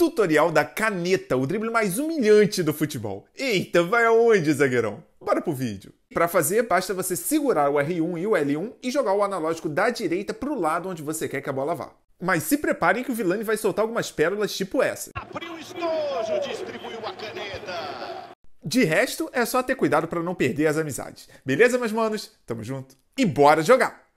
Tutorial da caneta, o drible mais humilhante do futebol. Eita, vai aonde, zagueirão? Bora pro vídeo. Para fazer, basta você segurar o R1 e o L1 e jogar o analógico da direita pro lado onde você quer que a bola vá. Mas se preparem que o Vilani vai soltar algumas pérolas tipo essa. Abriu estojo, distribuiu a caneta. De resto, é só ter cuidado para não perder as amizades. Beleza, meus manos? Tamo junto e bora jogar!